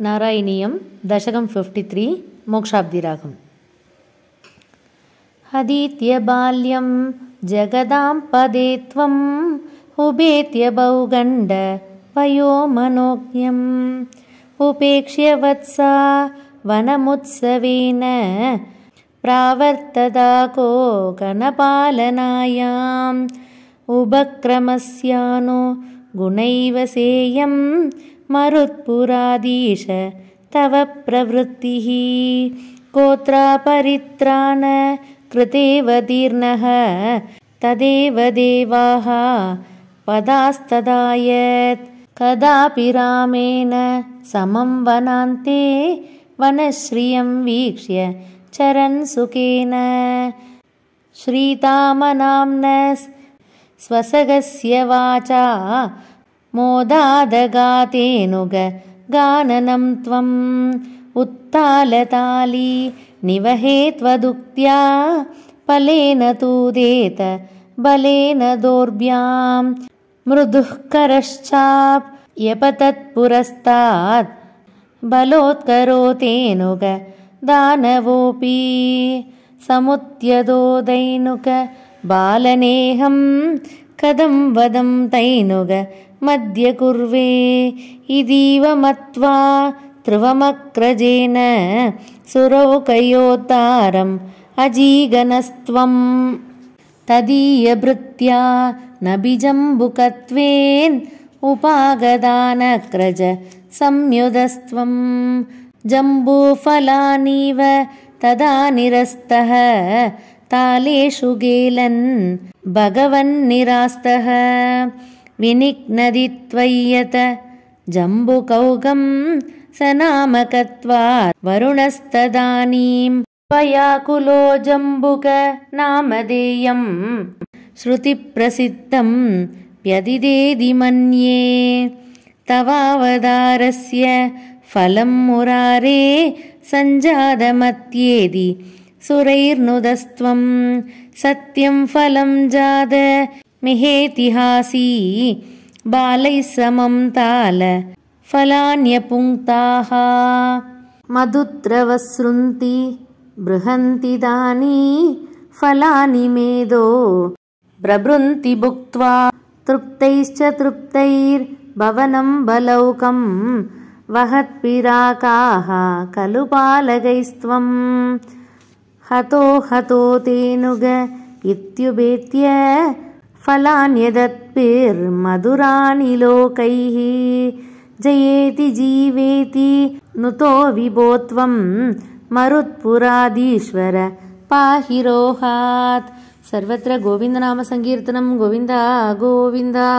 नारायणीयं दशकं फिफ्टि त्रि मोक्षाब्धिराघम् अधीत्य बाल्यं जगदाम् पदे त्वम् उबेत्यबहुगण्ड पयो मनोज्ञम् उपेक्ष्य वत्सा वनमुत्सवेन प्रावर्तदा को गणपालनायाम् उपक्रमस्यानो गुणैव सेयम् मरुत्पुरादीश तव प्रवृत्तिः कृतेव कृतेवतीर्णः तदेव देवाः पदास्तदायत् कदापि रामेण समं वनान्ते वनश्रियं वीक्ष्य सुखेन श्रीतामनाम्न स्वसगस्य वाचा मोदादगातेऽनुग गाननं त्वम् उत्तालताली निवहे त्वदुक्त्या फलेन तूदेत बलेन दोर्भ्यां मृदुःकरश्चाप्यपतत्पुरस्तात् बलोत्करो बलोत्करोतेनुग दानवोऽपि समुत्यदोदैनुग बालनेहं कदं वदं तैनुग मध्यकुर्वे इदीव मत्वा ध्रुवमक्रजेन सुरौकयोत्तारम् अजीगनस्त्वं तदीयभृत्या बिजम्बुकत्वेन् उपागदानक्रज संयुधस्त्वम् जम्बूफलानीव तदा निरस्तः तालेषु गेलन् भगवन्निरास्तः विनिग्नदीत्वय्यत जम्बुकौघम् सनामकत्वात् वरुणस्तदानीम् पयाकुलो जम्बुक नाम देयम् श्रुतिप्रसिद्धम् मन्ये तवावदारस्य फलम् मुरारे सञ्जातमत्येदि सुरैर्नुदस्त्वं सत्यं फलं जाद मिहेतिहासी बालैः समं ताल फलान्यपुङ्क्ताः मधुत्रवसृन्ति बृहन्ति दानी फलानि मेदो ब्रवृन्ति भुक्त्वा तृप्तैश्च तृप्तैर्भवनं बलौकं वहत्पिराकाः खलु पालगैस्त्वम् हतो हतो तेनुग इत्युबेत्य फलान्यदत्पिर्मधुराणि लोकैः जयेति जीवेति नुतो विभो त्वम् मरुत्पुरादीश्वर पाहिरोहात् सर्वत्र गोविन्दनामसङ्कीर्तनम् गोविन्दा गोविन्दा